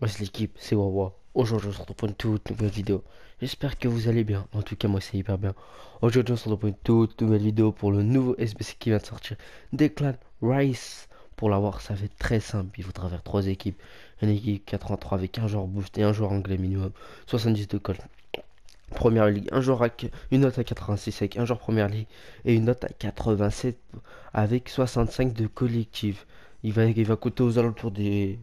Moi c'est l'équipe, c'est Wawa. Aujourd'hui on se retrouve pour une toute nouvelle vidéo. J'espère que vous allez bien. En tout cas moi c'est hyper bien. Aujourd'hui on se retrouve pour une toute nouvelle vidéo pour le nouveau SBC qui vient de sortir. Declan Rice. Pour l'avoir ça va être très simple. Il faut faire trois équipes. Une équipe 83 avec un joueur boost et un joueur anglais minimum. 70 de col Première ligue, un joueur avec une note à 86 avec un joueur première ligue et une note à 87 avec 65 de collectif. Il va, il va coûter aux alentours des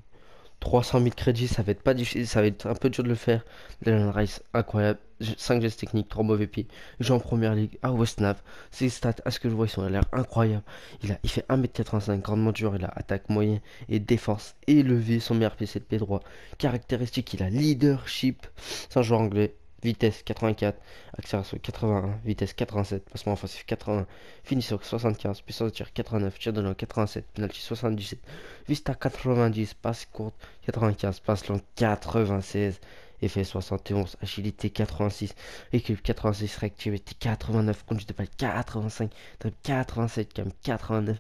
300 000 crédits, ça va être pas difficile, ça va être un peu dur de le faire. Dylan Rice, incroyable. 5 gestes techniques, 3 mauvais pieds. Jean en première ligue, à ah, West Nav. Ses stats, à ce que je vois, ils sont l'air incroyables. Il, a, il fait 1m85, grandement dur. Il a attaque moyenne et défense élevée. Son meilleur PC de p droit Caractéristique, il a leadership. C'est un joueur anglais vitesse 84, accélération 81, vitesse 87, passement offensif 80, finition 75, puissance de tir 89, tir de long 87, penalty 77, vista 90, passe courte 95, passe long 96, effet 71, agilité 86, équipe 86, réactivité 89, conduite de balle 85, 87, cam 89.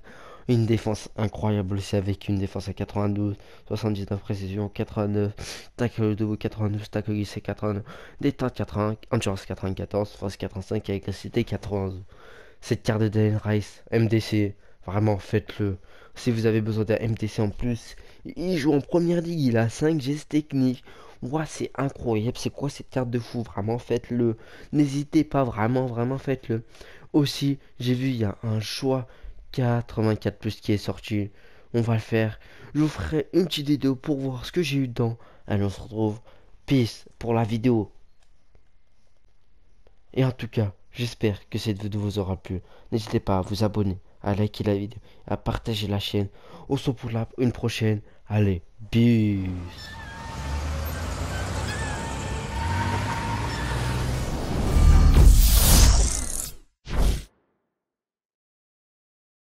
Une défense incroyable aussi avec une défense à 92, 79 précision, 89 tacle de 92 tacle glissé, 89 détente, 80, endurance 94, force 85 et agressivité 91. Cette carte de Dan Rice, MDC, vraiment faites-le. Si vous avez besoin d'un MTC en plus, il joue en première ligue, il a 5 gestes techniques. Ouah, c'est incroyable, c'est quoi cette carte de fou Vraiment, faites-le. N'hésitez pas, vraiment, vraiment, faites-le. Aussi, j'ai vu, il y a un choix 84 plus qui est sorti. On va le faire. Je vous ferai une petite vidéo pour voir ce que j'ai eu dedans. Allez, on se retrouve. Peace pour la vidéo. Et en tout cas, j'espère que cette vidéo vous aura plu. N'hésitez pas à vous abonner, à liker la vidéo, à partager la chaîne. On se pour la, une prochaine. Allez, peace.